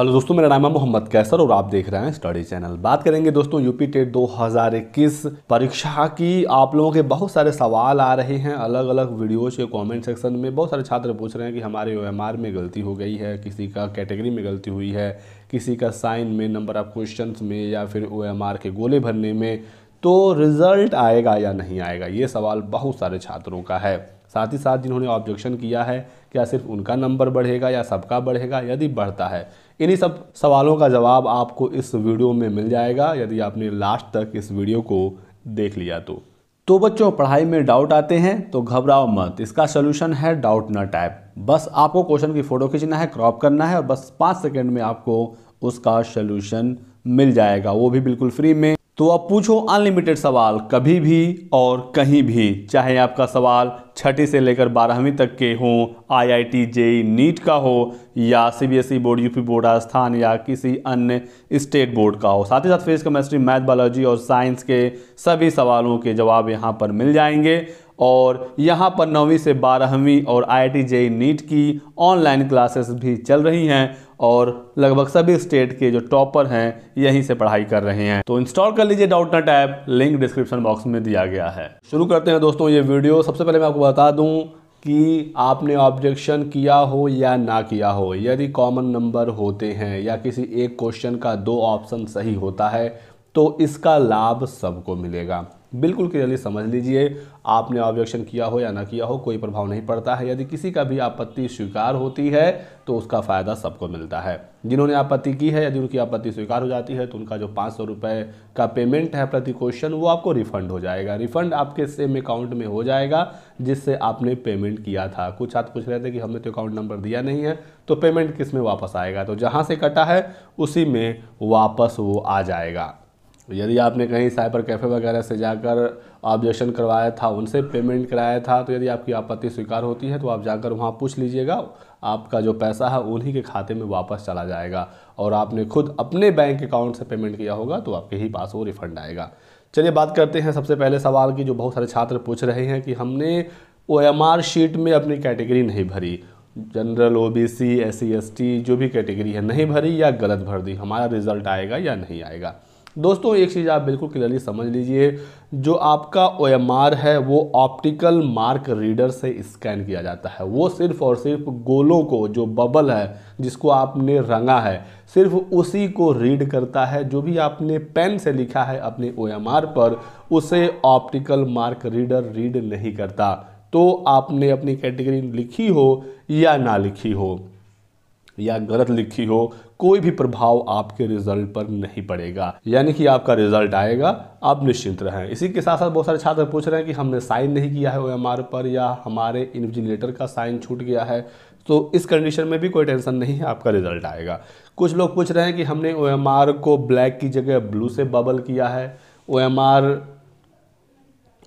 hello दोस्तों मेरा नाम है मोहम्मद कैसर और आप देख रहे हैं स्टडी चैनल बात करेंगे दोस्तों यूपी टेट 2021 परीक्षा की आप लोगों के बहुत सारे सवाल आ रहे हैं अलग अलग वीडियोज के कमेंट सेक्शन में बहुत सारे छात्र पूछ रहे हैं कि हमारे ओ में गलती हो गई है किसी का कैटेगरी में गलती हुई है किसी का साइन में नंबर ऑफ क्वेश्चन में या फिर ओ के गोले भरने में तो रिज़ल्ट आएगा या नहीं आएगा ये सवाल बहुत सारे छात्रों का है साथ ही साथ जिन्होंने ऑब्जेक्शन किया है क्या सिर्फ उनका नंबर बढ़ेगा या सबका बढ़ेगा यदि बढ़ता है इन्हीं सब सवालों का जवाब आपको इस वीडियो में मिल जाएगा यदि आपने लास्ट तक इस वीडियो को देख लिया तो तो बच्चों पढ़ाई में डाउट आते हैं तो घबराओ मत इसका सोल्यूशन है डाउट न टाइप बस आपको क्वेश्चन की फ़ोटो खींचना है क्रॉप करना है और बस पाँच सेकेंड में आपको उसका सोल्यूशन मिल जाएगा वो भी बिल्कुल फ्री में तो आप पूछो अनलिमिटेड सवाल कभी भी और कहीं भी चाहे आपका सवाल छठी से लेकर बारहवीं तक के हों आईआईटी आई e, नीट का हो या CBSE e board UP board Rajasthan या किसी अन्य स्टेट बोर्ड का हो साथ ही साथ फिजिक्स केमेस्ट्री मैथ बायोलॉजी और साइंस के सभी सवालों के जवाब यहाँ पर मिल जाएंगे और यहाँ पर नौवीं से बारहवीं और आई आई टी नीट की ऑनलाइन क्लासेस भी चल रही हैं और लगभग सभी स्टेट के जो टॉपर हैं यहीं से पढ़ाई कर रहे हैं तो इंस्टॉल कर लीजिए Doubtnut app link description box में दिया गया है शुरू करते हैं दोस्तों ये वीडियो सबसे पहले मैं आपको बता दूँ कि आपने ऑब्जेक्शन किया हो या ना किया हो यदि कॉमन नंबर होते हैं या किसी एक क्वेश्चन का दो ऑप्शन सही होता है तो इसका लाभ सबको मिलेगा बिल्कुल क्लियरली समझ लीजिए आपने ऑब्जेक्शन किया हो या ना किया हो कोई प्रभाव नहीं पड़ता है यदि किसी का भी आपत्ति स्वीकार होती है तो उसका फ़ायदा सबको मिलता है जिन्होंने आपत्ति की है यदि उनकी आपत्ति स्वीकार हो जाती है तो उनका जो पाँच सौ रुपये का पेमेंट है प्रति क्वेश्चन वो आपको रिफ़ंड हो जाएगा रिफ़ंड आपके सेम अकाउंट में हो जाएगा जिससे आपने पेमेंट किया था कुछ हाथ पूछ रहे थे कि हमने तो अकाउंट नंबर दिया नहीं है तो पेमेंट किस में वापस आएगा तो जहाँ से कटा है उसी में वापस वो आ जाएगा तो यदि आपने कहीं साइबर कैफ़े वगैरह से जाकर ऑब्जेक्शन करवाया था उनसे पेमेंट कराया था तो यदि आपकी आपत्ति स्वीकार होती है तो आप जाकर वहाँ पूछ लीजिएगा आपका जो पैसा है उन्हीं के खाते में वापस चला जाएगा और आपने खुद अपने बैंक अकाउंट से पेमेंट किया होगा तो आपके ही पास वो रिफंड आएगा चलिए बात करते हैं सबसे पहले सवाल की जो बहुत सारे छात्र पूछ रहे हैं कि हमने ओ शीट में अपनी कैटेगरी नहीं भरी general O B C S C S T जो भी कैटेगरी है नहीं भरी या गलत भर दी हमारा रिजल्ट आएगा या नहीं आएगा दोस्तों एक चीज़ आप बिल्कुल क्लियरली समझ लीजिए जो आपका ओ है वो ऑप्टिकल मार्क रीडर से स्कैन किया जाता है वो सिर्फ और सिर्फ गोलों को जो बबल है जिसको आपने रंगा है सिर्फ उसी को रीड करता है जो भी आपने पेन से लिखा है अपने ओ पर उसे ऑप्टिकल मार्क रीडर रीड नहीं करता तो आपने अपनी कैटेगरी लिखी हो या ना लिखी हो या गलत लिखी हो कोई भी प्रभाव आपके रिजल्ट पर नहीं पड़ेगा यानी कि आपका रिजल्ट आएगा आप निश्चिंत रहें इसी के साथ साथ बहुत सारे छात्र पूछ रहे हैं कि हमने साइन नहीं किया है ओ पर या हमारे इन्विजिलेटर का साइन छूट गया है तो इस कंडीशन में भी कोई टेंशन नहीं है आपका रिजल्ट आएगा कुछ लोग पूछ रहे हैं कि हमने ओ को ब्लैक की जगह ब्लू से बबल किया है ओ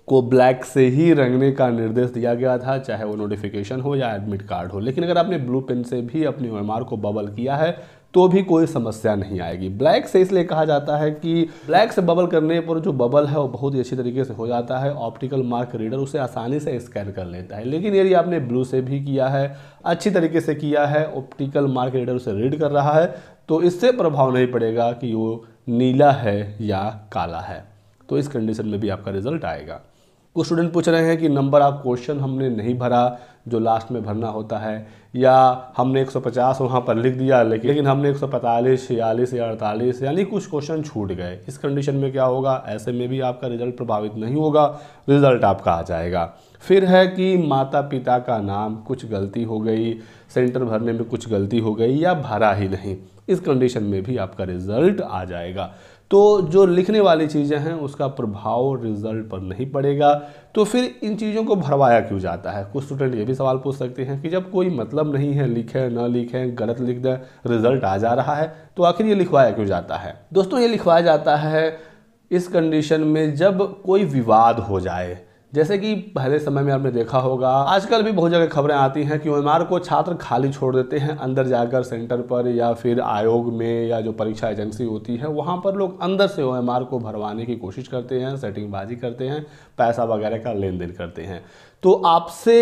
को ब्लैक से ही रंगने का निर्देश दिया गया था चाहे वो नोटिफिकेशन हो या एडमिट कार्ड हो लेकिन अगर आपने ब्लू पेन से भी अपने ओ को बबल किया है तो भी कोई समस्या नहीं आएगी ब्लैक से इसलिए कहा जाता है कि ब्लैक से बबल करने पर जो बबल है वो बहुत ही अच्छी तरीके से हो जाता है ऑप्टिकल मार्क रीडर उसे आसानी से स्कैन कर लेता है लेकिन यदि आपने ब्लू से भी किया है अच्छी तरीके से किया है ऑप्टिकल मार्क रीडर उसे रीड कर रहा है तो इससे प्रभाव नहीं पड़ेगा कि वो नीला है या काला है तो इस कंडीशन में भी आपका रिजल्ट आएगा कुछ स्टूडेंट पूछ रहे हैं कि नंबर ऑफ क्वेश्चन हमने नहीं भरा जो लास्ट में भरना होता है या हमने 150 वहाँ पर लिख दिया लेकिन लेकिन हमने एक सौ पैंतालीस छियालीस या अड़तालीस यानी कुछ क्वेश्चन छूट गए इस कंडीशन में क्या होगा ऐसे में भी आपका रिजल्ट प्रभावित नहीं होगा रिजल्ट आपका आ जाएगा फिर है कि माता पिता का नाम कुछ गलती हो गई सेंटर भरने में कुछ गलती हो गई या भरा ही नहीं इस कंडीशन में भी आपका रिजल्ट आ जाएगा तो जो लिखने वाली चीज़ें हैं उसका प्रभाव रिजल्ट पर नहीं पड़ेगा तो फिर इन चीज़ों को भरवाया क्यों जाता है कुछ स्टूडेंट ये भी सवाल पूछ सकते हैं कि जब कोई मतलब नहीं है लिखें ना लिखें गलत लिख दें रिजल्ट आ जा रहा है तो आखिर ये लिखवाया क्यों जाता है दोस्तों ये लिखवाया जाता है इस कंडीशन में जब कोई विवाद हो जाए जैसे कि पहले समय में आपने देखा होगा आजकल भी बहुत जगह खबरें आती हैं कि एम को छात्र खाली छोड़ देते हैं अंदर जाकर सेंटर पर या फिर आयोग में या जो परीक्षा एजेंसी होती है वहाँ पर लोग अंदर से ओ को भरवाने की कोशिश करते हैं सेटिंगबाजी करते हैं पैसा वगैरह का लेन देन करते हैं तो आपसे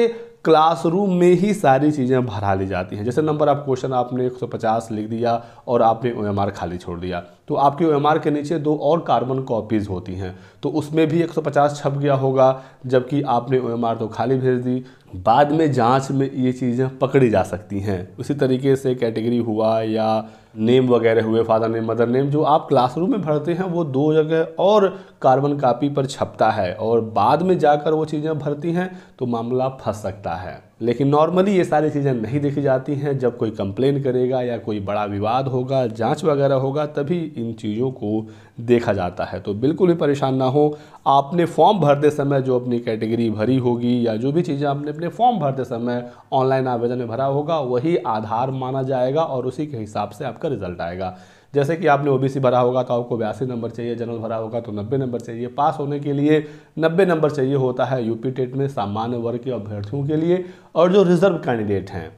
क्लासरूम में ही सारी चीज़ें भरा ली जाती हैं जैसे नंबर ऑफ क्वेश्चन आपने 150 लिख दिया और आपने ओ खाली छोड़ दिया तो आपके ओ के नीचे दो और कार्बन कॉपीज़ होती हैं तो उसमें भी 150 छप गया होगा जबकि आपने ओ तो खाली भेज दी बाद में जांच में ये चीज़ें पकड़ी जा सकती हैं उसी तरीके से कैटेगरी हुआ या नेम वगैरह हुए फादर नेम मदर नेम जो आप क्लासरूम में भरते हैं वो दो जगह और कार्बन कापी पर छपता है और बाद में जाकर वो चीज़ें भरती हैं तो मामला फंस सकता है लेकिन नॉर्मली ये सारी चीज़ें नहीं देखी जाती हैं जब कोई कंप्लेन करेगा या कोई बड़ा विवाद होगा जांच वगैरह होगा तभी इन चीज़ों को देखा जाता है तो बिल्कुल भी परेशान ना हो आपने फॉर्म भरते समय जो अपनी कैटेगरी भरी होगी या जो भी चीज़ें आपने अपने फॉर्म भरते समय ऑनलाइन आवेदन में भरा होगा वही आधार माना जाएगा और उसी के हिसाब से आपका रिजल्ट आएगा जैसे कि आपने ओबीसी भरा होगा तो आपको बयासी नंबर चाहिए जनरल भरा होगा तो नब्बे नंबर चाहिए पास होने के लिए नब्बे नंबर चाहिए होता है यूपी टेट में सामान्य वर्ग के अभ्यर्थियों के लिए और जो रिजर्व कैंडिडेट हैं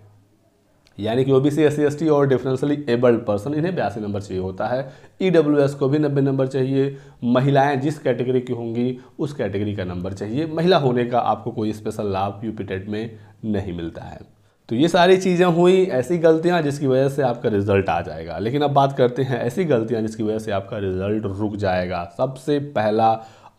यानी कि ओ एस सी और डिफरेंशली एबल्ड पर्सन इन्हें बयासी नंबर चाहिए होता है ई e को भी नब्बे नंबर चाहिए महिलाएं जिस कैटेगरी की होंगी उस कैटेगरी का नंबर चाहिए महिला होने का आपको कोई स्पेशल लाभ यूपी टेट में नहीं मिलता है तो ये सारी चीज़ें हुई ऐसी गलतियाँ जिसकी वजह से आपका रिजल्ट आ जाएगा लेकिन अब बात करते हैं ऐसी गलतियाँ जिसकी वजह से आपका रिजल्ट रुक जाएगा सबसे पहला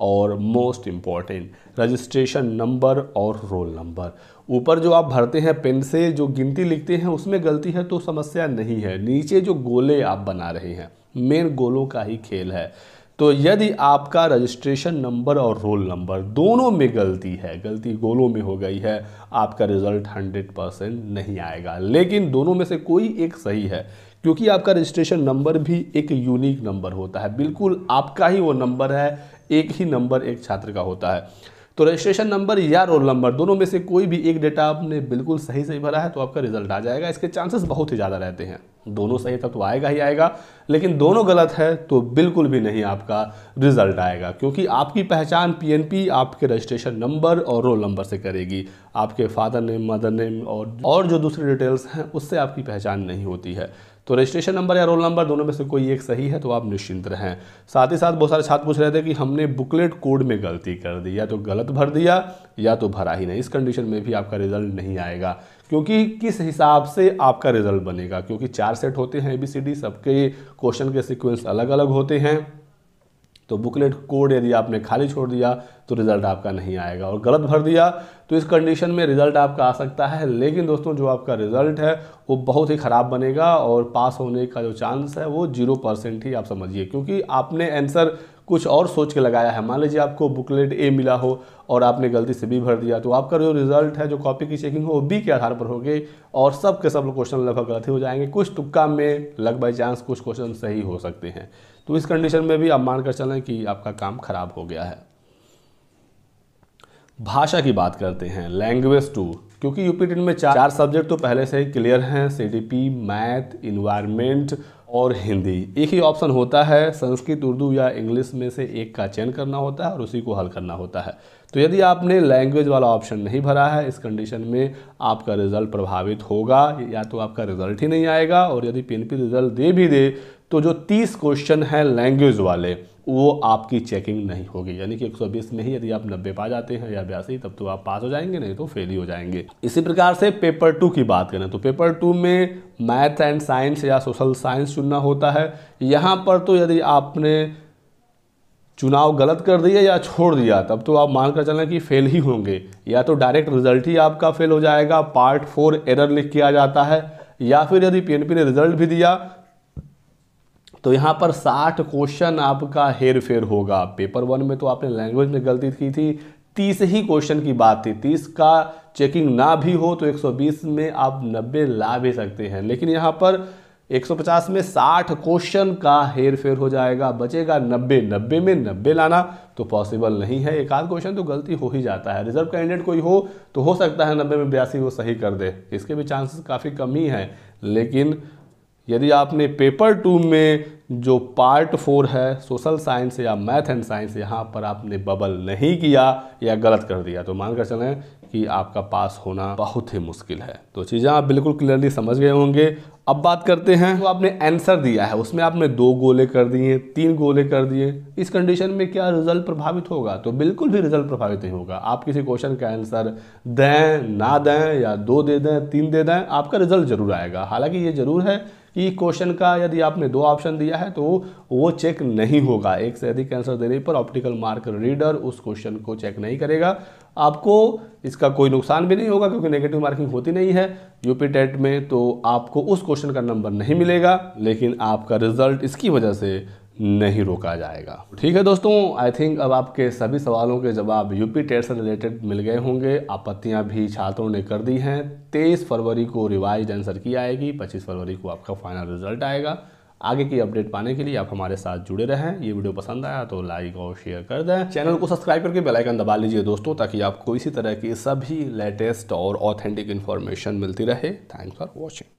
और मोस्ट इम्पॉर्टेंट रजिस्ट्रेशन नंबर और रोल नंबर ऊपर जो आप भरते हैं पेन से जो गिनती लिखते हैं उसमें गलती है तो समस्या नहीं है नीचे जो गोले आप बना रहे हैं मेन गोलों का ही खेल है तो यदि आपका रजिस्ट्रेशन नंबर और रोल नंबर दोनों में गलती है गलती गोलों में हो गई है आपका रिजल्ट 100 परसेंट नहीं आएगा लेकिन दोनों में से कोई एक सही है क्योंकि आपका रजिस्ट्रेशन नंबर भी एक यूनिक नंबर होता है बिल्कुल आपका ही वो नंबर है एक ही नंबर एक छात्र का होता है तो रजिस्ट्रेशन नंबर या रोल नंबर दोनों में से कोई भी एक डेटा आपने बिल्कुल सही सही भरा है तो आपका रिजल्ट आ जाएगा इसके चांसेस बहुत ही ज़्यादा रहते हैं दोनों सही था तो आएगा ही आएगा लेकिन दोनों गलत है तो बिल्कुल भी नहीं आपका रिजल्ट आएगा क्योंकि आपकी पहचान पीएनपी आपके रजिस्ट्रेशन नंबर और रोल नंबर से करेगी आपके फादर नेम मदर नेम और और जो दूसरी डिटेल्स हैं उससे आपकी पहचान नहीं होती है तो रजिस्ट्रेशन नंबर या रोल नंबर दोनों में से कोई एक सही है तो आप निश्चिंत रहें साथ ही साथ बहुत सारे छात्र पूछ रहे थे कि हमने बुकलेट कोड में गलती कर दी या तो गलत भर दिया या तो भरा ही नहीं इस कंडीशन में भी आपका रिजल्ट नहीं आएगा क्योंकि किस हिसाब से आपका रिजल्ट बनेगा क्योंकि चार सेट होते हैं ए बी सी डी सबके क्वेश्चन के सिक्वेंस अलग अलग होते हैं तो बुकलेट कोड यदि आपने खाली छोड़ दिया तो रिज़ल्ट आपका नहीं आएगा और गलत भर दिया तो इस कंडीशन में रिज़ल्ट आपका आ सकता है लेकिन दोस्तों जो आपका रिज़ल्ट है वो बहुत ही ख़राब बनेगा और पास होने का जो चांस है वो जीरो परसेंट ही आप समझिए क्योंकि आपने आंसर कुछ और सोच के लगाया है मान लीजिए आपको बुकलेट ए मिला हो और आपने गलती से बी भर दिया तो आपका जो रिजल्ट है जो कॉपी की चेकिंग हो वो बी के आधार पर होगी और सब के सब क्वेश्चन लगभग गलत हो जाएंगे कुछ टुक्का में लग बाई चांस कुछ क्वेश्चन सही हो सकते हैं तो इस कंडीशन में भी आप मानकर चलें कि आपका काम खराब हो गया है भाषा की बात करते हैं लैंग्वेज टू क्योंकि यूपी टेन में चार, चार सब्जेक्ट तो पहले से ही क्लियर हैं सी मैथ इन्वायरमेंट और हिंदी एक ही ऑप्शन होता है संस्कृत उर्दू या इंग्लिश में से एक का चयन करना होता है और उसी को हल करना होता है तो यदि आपने लैंग्वेज वाला ऑप्शन नहीं भरा है इस कंडीशन में आपका रिज़ल्ट प्रभावित होगा या तो आपका रिज़ल्ट ही नहीं आएगा और यदि पी रिज़ल्ट दे भी दे तो जो 30 क्वेश्चन हैं लैंग्वेज वाले वो आपकी चेकिंग नहीं होगी यानी कि 120 में ही यदि आप 90 पा जाते हैं या बयासी तब तो आप पास हो जाएंगे नहीं तो फेल ही हो जाएंगे इसी प्रकार से पेपर टू की बात करें तो पेपर टू में मैथ एंड साइंस या सोशल साइंस चुनना होता है यहाँ पर तो यदि आपने चुनाव गलत कर दिया या छोड़ दिया तब तो आप मानकर चलना कि फेल ही होंगे या तो डायरेक्ट रिजल्ट ही आपका फेल हो जाएगा पार्ट फोर एरर लिख किया जाता है या फिर यदि पीएनपी ने रिजल्ट भी दिया तो यहाँ पर 60 क्वेश्चन आपका हेर फेर होगा पेपर वन में तो आपने लैंग्वेज में गलती की थी तीस ही क्वेश्चन की बात थी तीस का चेकिंग ना भी हो तो 120 में आप 90 ला भी सकते हैं लेकिन यहाँ पर 150 में 60 क्वेश्चन का हेर फेर हो जाएगा बचेगा 90 90 में 90 लाना तो पॉसिबल नहीं है एक आध क्वेश्चन तो गलती हो ही जाता है रिजर्व कैंडिडेट कोई हो तो हो सकता है 90 में बयासी वो सही कर दे इसके भी चांसेस काफ़ी कम ही हैं लेकिन यदि आपने पेपर टू में जो पार्ट फोर है सोशल साइंस या मैथ एंड साइंस यहाँ पर आपने बबल नहीं किया या गलत कर दिया तो मानकर चलें कि आपका पास होना बहुत ही मुश्किल है तो चीज़ें आप बिल्कुल क्लियरली समझ गए होंगे अब बात करते हैं तो आपने आंसर दिया है उसमें आपने दो गोले कर दिए तीन गोले कर दिए इस कंडीशन में क्या रिजल्ट प्रभावित होगा तो बिल्कुल भी रिजल्ट प्रभावित नहीं होगा आप किसी क्वेश्चन का आंसर दें ना दें या दो दे दें तीन दे दें आपका रिजल्ट जरूर आएगा हालांकि ये जरूर है कि e क्वेश्चन का यदि आपने दो ऑप्शन दिया है तो वो चेक नहीं होगा एक से अधिक आंसर देने पर ऑप्टिकल मार्क रीडर उस क्वेश्चन को चेक नहीं करेगा आपको इसका कोई नुकसान भी नहीं होगा क्योंकि नेगेटिव मार्किंग होती नहीं है यूपी टेट में तो आपको उस क्वेश्चन का नंबर नहीं मिलेगा लेकिन आपका रिजल्ट इसकी वजह से नहीं रोका जाएगा ठीक है दोस्तों आई थिंक अब आपके सभी सवालों के जवाब यूपी टेट से रिलेटेड मिल गए होंगे आपत्तियां भी छात्रों ने कर दी हैं तेईस फरवरी को रिवाइज आंसर की आएगी पच्चीस फरवरी को आपका फाइनल रिजल्ट आएगा आगे की अपडेट पाने के लिए आप हमारे साथ जुड़े रहें ये वीडियो पसंद आया तो लाइक और शेयर कर दें चैनल को सब्सक्राइब करके बेल आइकन दबा लीजिए दोस्तों ताकि आपको इसी तरह की सभी लेटेस्ट और ऑथेंटिक इन्फॉर्मेशन मिलती रहे थैंक्स फॉर वॉचिंग